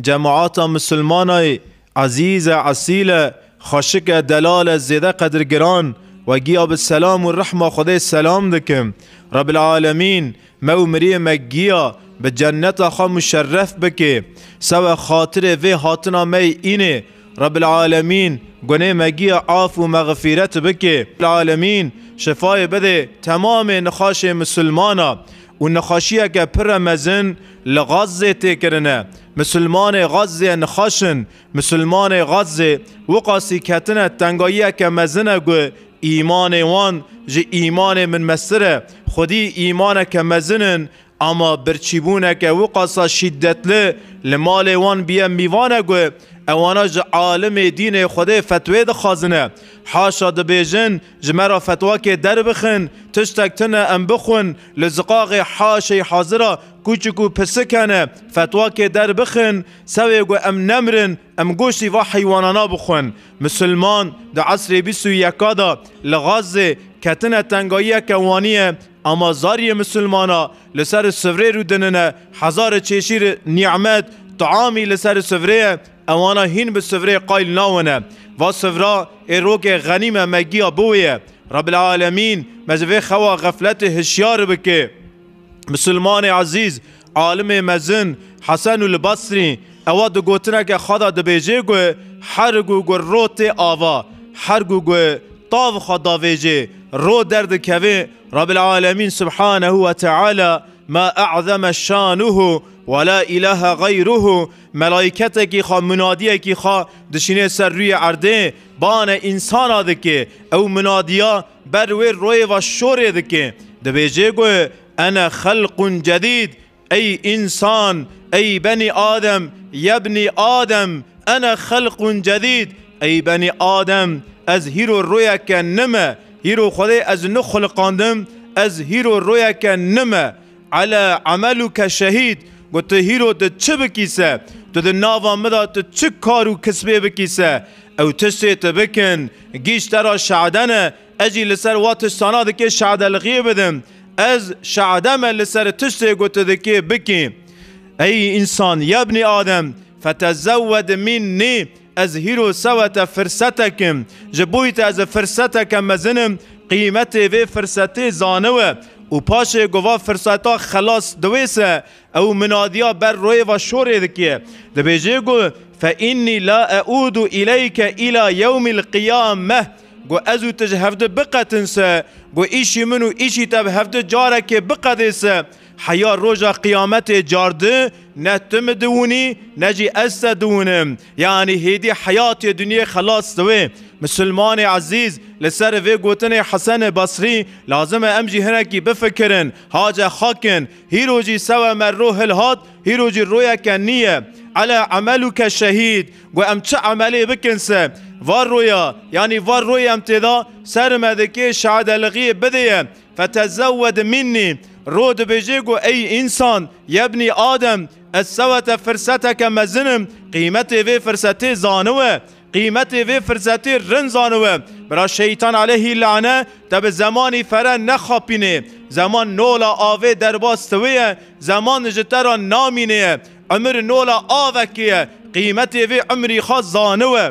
جماعات مسلمان عزیز اصیل خاشک دلال زیده قدرگران و گیاب سلام و رحمه خدای سلام دکم رب العالمین مو مری مگیا به جنت خواه مشرف بکه سو خاطر وی هاتنا می اینه رب العالمین گنه مگی عاف و مغفرت بکه العالمین شفای بده تمام نخاش مسلمانا و نخاشیه که پر مزن لغاز زیته کرنه مسلمان غزه نخاشن مسلمان غزه وقاسی کتنه تنگایی که مزنه گو ایمان وان جی ایمان من مسره خودی ایمان که مزنن اما برچیبونک و قصا شدتلی لمال وان بیا میوانه گو اوانا ج عالم دین خود فتوی د خازنه حاشا د بیژن جمرا فتوا کې در بخن تشتک تنه ام بخون لزقاق حاشی حاضره کوچکو پسکنه فتوا کې در بخن سوی گو ام نمرن ام گوشی و حیوانانا بخون مسلمان د عصر 21 دا لغاز کتنه تنگایی کوانیه اما زاری مسلمانا لسر سفره رو دننه هزار چشیر نعمت طعامی لسر سفره اوانا هین به سفره قایل ناونه و سفرا ایروک غنیم مگی بویه رب العالمین مزوی خوا غفلت هشیار بکه مسلمان عزیز عالم مزن حسن البصری اوا دو گوتنه که خدا دو بیجه گو هر گو گو روت آوا هر گو گو تاو خدا ویجه رو درد کوه رب العالمين سبحانه وتعالى ما اعظم شانه ولا اله غيره ملائكتك کی خواه منادیه دشيني خواه دشینه سر روی عرده بان انسان دك او مناديا بر روی و شوره ده که انا خلق جديد أي انسان أي بني آدم يا بني آدم انا خلق جديد أي بني آدم أزهير الرؤية كنمه هیرو خودی از نه خلقاندم از هیرو رویا که نمه علا عملو که شهید گوته هیرو ده چه بکیسه تو ده ناوان مدا تو چه کارو کسبه بکیسه او تشتی بکن گیش ترا شعدنه اجی لسر واتش سانا دکه شعدلغیه بدم از شعدمه لسر تشتی گوته دکه بکی ای انسان یا ابن آدم فتزود منی ئەزهیر و سەوەتە فرسەتەکم ji بوویتە ez فرسەتەکە mezinim قیمەتê vê فرسەtê zaniwe û paşê gova firseta xelas diwêse ew minadiya ber royê va şorê dike dibêje got فإني لا أعود إليك إلى يوم القيامة گو ez û tu ji hevdi biqetin se گو îşî min û îşî te bi hevdi carekê biqedê se حیا روژا قیامت جارده نتم دوني نجي نه دونم اس هيدي یعنی هیدی حیات دنیا خلاص دوی مسلمان عزیز لسر وی گوتن حسن بصری لازم ام جی هنکی بفکرن خاكن خاکن هیرو جی سوا من روح الهات هیرو جی رویا کنیه على عملك الشهيد وام چه عملی بکنسه وار رویا یعنی وار رویا امتدا سر مدکی شهادلغی بدیه فتزود منی رو دبێژێ و ئەی ئینسان ادم ئادەم ئەسەوەتە مزنم قيمتي في وێ زانوه قيمتي في وێ رن زانوه برا شەیتان عليهەی لاانە دە بە زمانی فەرە نەخاپینێ زەمان نۆلا ئاوێ دەرباستەوەیە زەمان ژتەرا نامینەیە ئەمر نۆلا ئاوەکیە قیمەتی وێ ئەمریخوا زانوه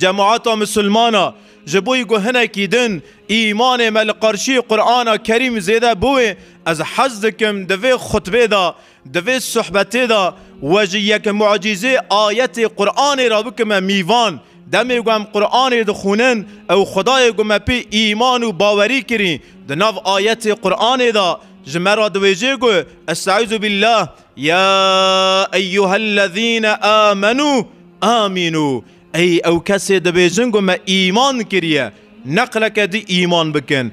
جەماعتا مسلمانا ji بۆی گوهنێکی دن ایمان مل قرشی قرآن کریم زیده بوی از حز کم دوی خطبه دا دوی صحبته دا وجه یک معجزه آیت قرآن را بکم میوان دمی گم قرآن دخونن او خدای گم پی ایمان و باوری کری دناو آیت قرآن دا جمرا دویجه گو استعوذ بالله یا ایوها الذین آمنو آمینو ای او کسی دبیجن ما ایمان کریه که دی ایمان بکن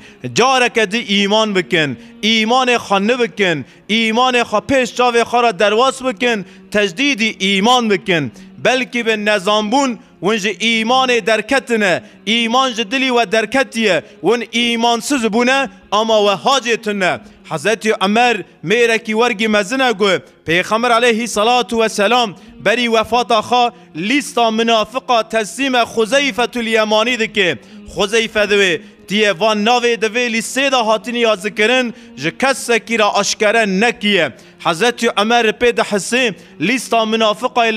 که دی ایمان بکن ایمان خانه بکن ایمان خا پیش و خارا درواز بکن تجدید ایمان بکن بلکه به نظامبون ونج ایمان درکتنه ایمان جدلی و درکتیه ون سز بونه اما و حاجتنه حضرت عمر کی ورگی مزنه گو پیغمبر علیه صلاة و سلام بری وفات خا لیستا منافقا تسلیم خزیفت الیمانی دکه Xuzeyfe divê tiye van navê divê lî sê da hatînî yazikirin ji kesekî ra aşkere nekiye. Hezretî Emer pê de hisê lîsta minafiqay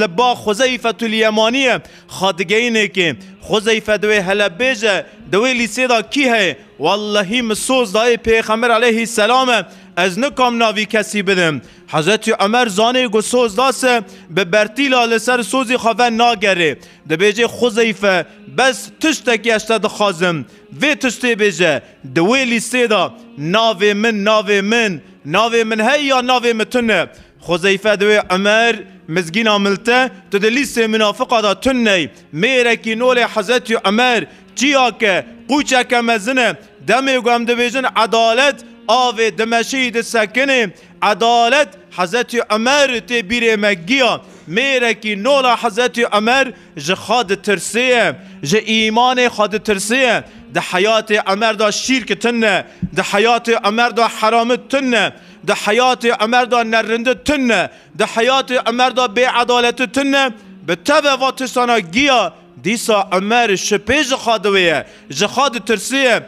li ba Xuzeyfe tu Yemaniye xadigeyinekê Xuzeyfe divê hele bêje divê lî sê da kî heye Wallehî min soz dayê pêxember aleyhî selame از نکام ناوی کسی بدم حضرت عمر زانه گو سوز داسه به برتیلا لسر سوزی خواه ناگره ده بیجه خوزیفه بس تشتکی اشتا دخوازم وی تشتی بیجه دوی لیسته دا ناوی من ناوی من ناوی من هی یا ناوی متنه خوزیفه دوی عمر مزگین عملته تو لیسته منافقه دا تنه میرکی نول حضرت عمر چیا که قوچه که مزنه دمی گم دویجن عدالت آوه دمشید سکنه عدالت حضرت عمر تی بیره مگیا میره کی نولا حضرت عمر جه خاد ترسیه جه ایمان خاد ترسیه ده حیات عمر دا شیرک تنه ده حیات عمر دا حرامت تنه ده حیات عمر دا نرنده تنه ده حیات عمر دا بی عدالت تنه به تبه واتسانا گیا دیسا عمر شپی جخادویه جخاد ترسیه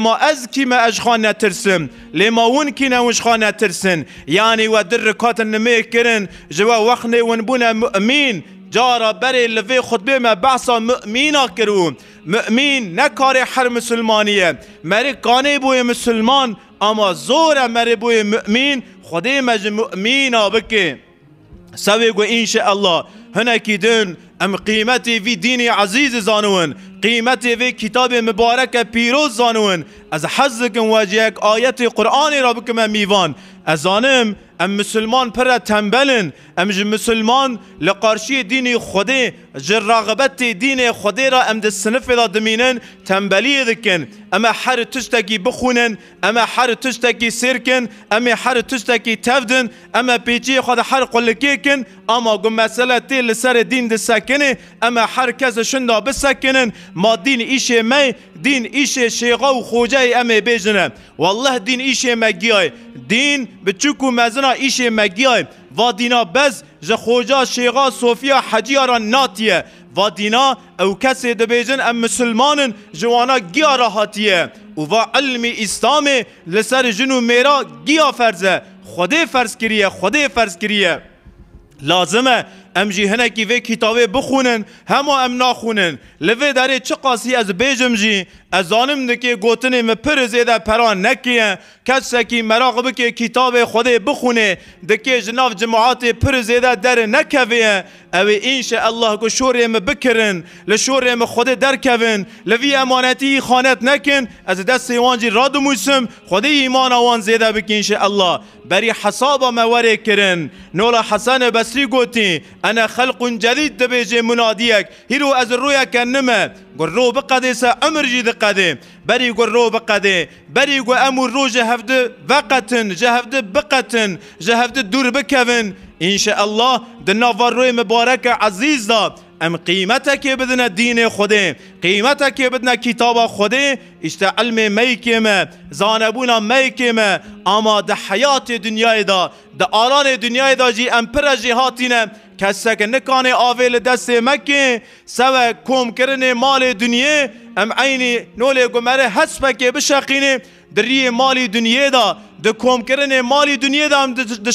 ما از کی ما اجخان نترسم لیما اون کی نوشخان نترسن یعنی و در رکات نمی کرن جوا وخنه بونه مؤمین جارا بری لفی خطبه ما بحثا مؤمنا کرو مؤمین نکار هر مسلمانیه مری کانه بوی مسلمان اما زور مری بوی مؤمین خدای مج مؤمنا بکی سوی گو انشاءالله هنکی دن ام قيمتي في ديني عزيز زانون قیمت وی کتاب مبارک پیروز زانون از حظ کن واجه یک آیت قرآن را بکم میوان از آنم ام مسلمان پر تنبلن ام مسلمان لقارشی دین خودی جر رغبت دین خوده را ام سنف دا دمینن تنبلی دکن اما هر تشتکی بخونن اما هر تشتکی سرکن اما هر تشتکی تفدن اما پیچی خود هر قلکی کن اما گم مسئله تیل سر دین سکنه اما هر کس شندا بسکنن ما دين إيشي مي دين إيشي شيغا وخوجاي أمي بيجنه والله دين إيشي مجياي دين بتشوكو مزنا إيشي مجياي ودينا بس جخوجا شيغا صوفيا حجيارا ناتيه ودينا او کسی دبیجن ام مسلمانن جوانا گیا راحتیه و و علم اسلام لسر جنو میرا گیا فرزه خودی فرض کریه خودی فرض کریه لازمه ام جی هنکی وی کتابه بخونن همو ام ناخونن لوی داره چه قاسی از بیجم جی از ظالم دکی گوتنی می پر زیده پران نکیه کس سکی مراقب که کتاب خود بخونه دکی جناب جماعات پر زیده در نکویه او ان شاء الله کو ئەوێ ئینشە ئەله گو شۆرێمە بکردن لە شۆرێمە خودێ دەرکەون لەوی ئەمانەتی راد موسم خود دەست اوان ڕادموسم خودی ان شاء الله ئەله حساب ما مەوەرێ کردن نۆڵە حسن بەسری گوتی ئەنە خەلقون جەدید دەبێژێ منادیەک هیرو از ڕوویەکە نمە گڕۆ بقەدێسە ئەمرژی دقەدێ بەری گوڕۆ بقەدێ بەری گو ئەم و ڕۆژە هەفتە بەقەتن جە هەفتە بقەتن جە هەفتە دوور بکەون الله د ناوارو مبارک عزیز دا ام قیمت که بدن دین خود قیمت که بدن کتاب خود اشت علم میکیم زانبونا میکیم اما ده حیات دنیای دا ده آران دنیای دا جی ام پر جهاتینه کسی که نکانه آویل دست مکی سو کم کرن مال دنیا ام عینی نول گمره حسب که بشقینه دری مال دنیا دا د کم کرن مال دنیا دا هم د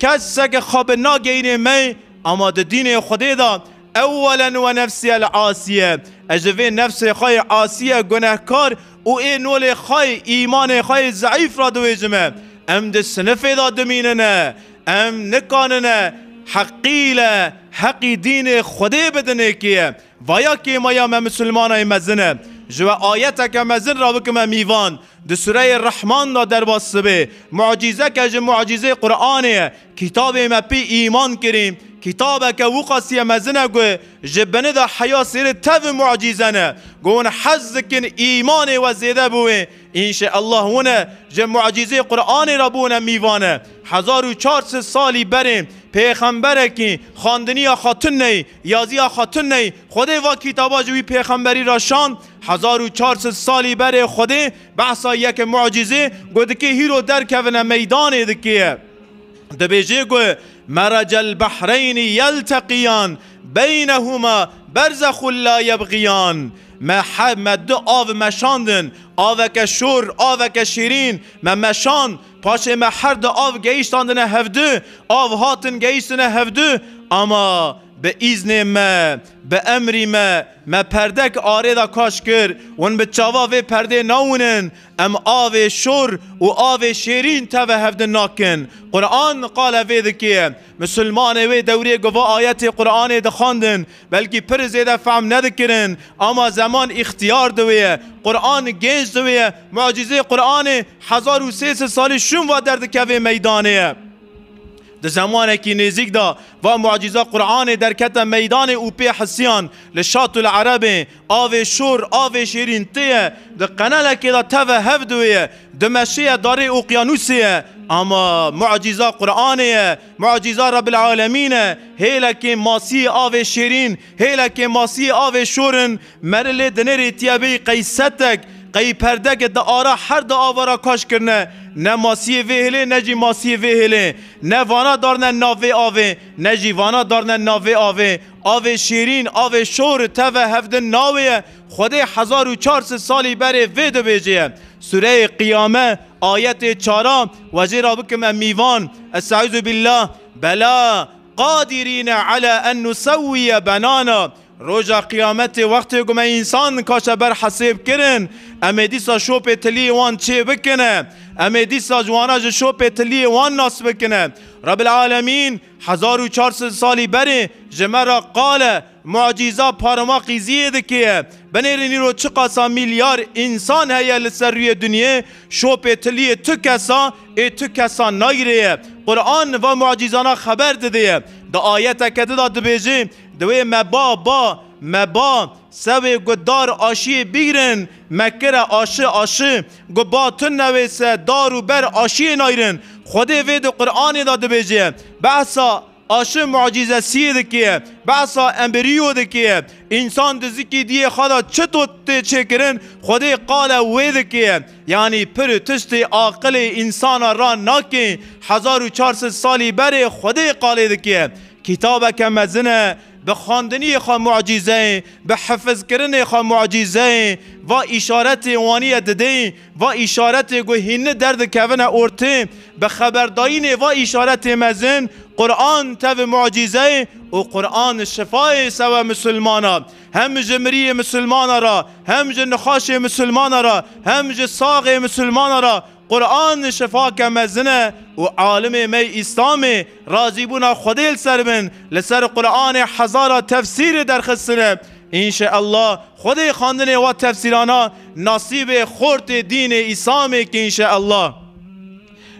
کسک خواب ناگین می اما د دین خدای دا اولا و نفسی العاصیه اجوه نفس خواه عاصیه گنهکار او ای نول خواه ایمان خواه ضعیف را دویجمه ام د سنف دا دمیننه ام نکاننه حقیله حقی دین خدای بدنه کیه ویا که ما یا مسلمان مزنه جو آیت که مزن را بکم میوان در سوره رحمان را در باس به معجزه که جو معجزه قرآنه کتاب ما پی ایمان کریم کتاب که وقاسی مزنه گو جبنه دا حیا سیر تف معجزه نه گون حز کن ایمان و زیده بوه اینشه الله ونه جه معجزه قرآن را بونه میوانه هزار و چار سالی بریم پیغمبره که خاندنی یا خاتون نی یازی یا خاتون نی خوده وا کتابا جوی پیغمبری را شان هزار و چار سالی بره خوده بحثا یک معجزه گوده که هیرو در کونه میدانه دکیه دبیجه گوه meracel behreyni yelteqiyan beynehuma berzakhun la yebgiyan me, me dy av me shandin aveke shur aveke shirin me me shand pashê me her di av geyiştandine hevdû av hatin geyiştine hevdû ama به ایزن ما به امری ما ما پردک آره دا کاش کر ون به چاوا و پرده ناونن ام آو شور و آو شیرین تا و هفته ناکن قرآن قال وی دکی مسلمان وی دوری گوا آیت قرآن دخاندن بلکی پر زیده فهم ندکرن اما زمان اختیار دویه قرآن گنج دویه معجزه قرآن 1300 سال شون و درد کوه میدانه د زمانه کی نزیک دا و معجزه قرآن در کت میدان او پی حسیان لشات العرب آو شور آو شیرین تیه د قنال کی دا تو هفدویه د مشیه داره اقیانوسیه اما معجزه قران معجزه رب العالمین هیلا که ماسی آو شیرین هیلا که ماسی آو شورن مرل دنری تیابی قیستک قی پرده که آرا هر ده آوارا کاش کرنه نه ماسی ویهله نه جی ماسی ویهله نه وانا دارنه ناوی آوه نه جی وانا دارنه ناوی آوه آوه شیرین آوه شور تاوه هفت ناوه خود هزار و سالی بره ویدو بیجیه سوره قیامه آیت چارا وزیر را بکم میوان استعوذ بالله بلا قادرین علی ان نسوی بنانا روجا قیامت وقت گمه انسان کاش بر حساب کرن امه دیسا شوپ تلی وان چه بکنه امه دیسا جوانا جو شوپ تلی وان ناس بکنه رب العالمین 1400 سالی بره جمرا قاله معجزه پارما قیزیه دکیه بنیرینی رو چقاسا میلیار انسان هیه لسر روی دنیا شوپ تلی تو کسا ای تو کسا نایره قرآن و معجزانا خبر دده ده آیت اکده دا دبیجه دوی مبا با مبا سوی گدار آشی بیرن مکر آشی آشی گو نویس نویسه دارو بر آشی نایرن خود وید قرآن داده بیجه بحثا آشی معجزه سیه که بسا امبریو که انسان دزی که دیه خدا چطور تی چه کرن خود قال وید که یعنی پر تشت آقل انسان را ناکن 1400 سالی بره خود قاله که کتاب که مزنه به خواندنی خوا معجزه به حفظ کردن خوا و اشارت وانی دده و اشارت گوهین درد کون ارته به خبرداین و اشارت مزن قرآن تو معجزه و قرآن شفای سوا مسلمان هم جمری مسلمان را هم جنخاش مسلمان را هم جساق مسلمان را قرآن شفا کمزنه و عالم می اسلام راضی بونا خدیل سر من لسر قرآن هزارا تفسیر درخستنه ان الله خود خواندن و تفسیرانا نصیب خورت دین اسلام که ان الله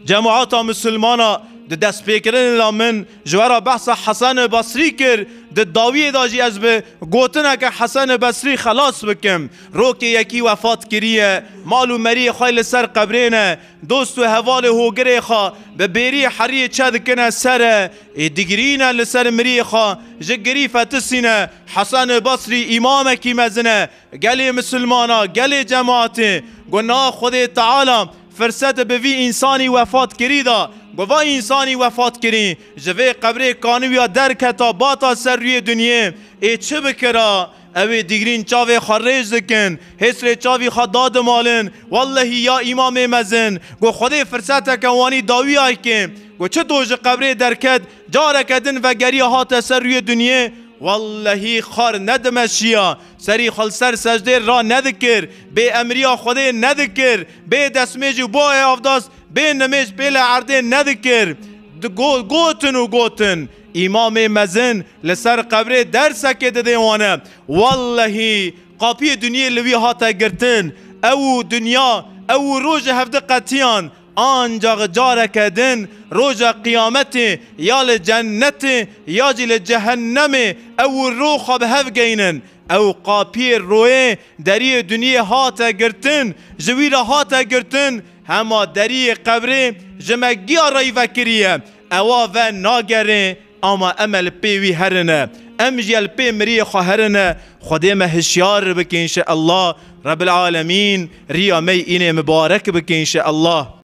جماعت مسلمانا د دست پیکرن لامن جوارا بحث حسن بصری کرد د داوی داجی از به گوتنه که حسن بصری خلاص بکم رو که یکی وفات کریه مال و مری خیل سر قبرینه دوست و هوال هوگره خوا به بیری حری چد کنه سر دیگرینه لسر مری خوا جگری فتسینه حسن بصری امام کی مزنه گلی مسلمانا گلی جماعتی گناه خود تعالی فرصت به وی انسانی وفات کریدا گوا انسانی وفات کری جوه قبر کانویا در کتا باتا سر روی دنیا ای چه بکرا اوی دیگرین چاوی خریج دکن حسر چاوی خدا داد مالن والله یا امام مزن گو خود فرصت کوانی داوی آی که گو چه دوج قبر درکت جارکدن و گری هات سر روی دنیا والله خار ندمشیا سری خال سر سجده را ندکر به امریا خوده ندکر به دسمیج بو افداس به نمیج به لعرده ندکر گوتن و گوتن امام مزن لسر قبره درسک دده وانه والله قاپی دنیا لوی هاتا گرتن او دنیا او روز هفته قطیان ancak carek edin roja kıyameti ya li cenneti ya li cehennemi ev ruha behev geynin ew qapiyê royê deriyê duniyê hata girtin ji hata re hate girtin hema deriyê qebrê ji me vekiriye ewa ve nagerê ama em el pê wî herine em jî el pê miriyê xwe herine Xwedê me hişyar bikin şe Allah Rebil alemîn riya me înê mübarek bikin şe Allah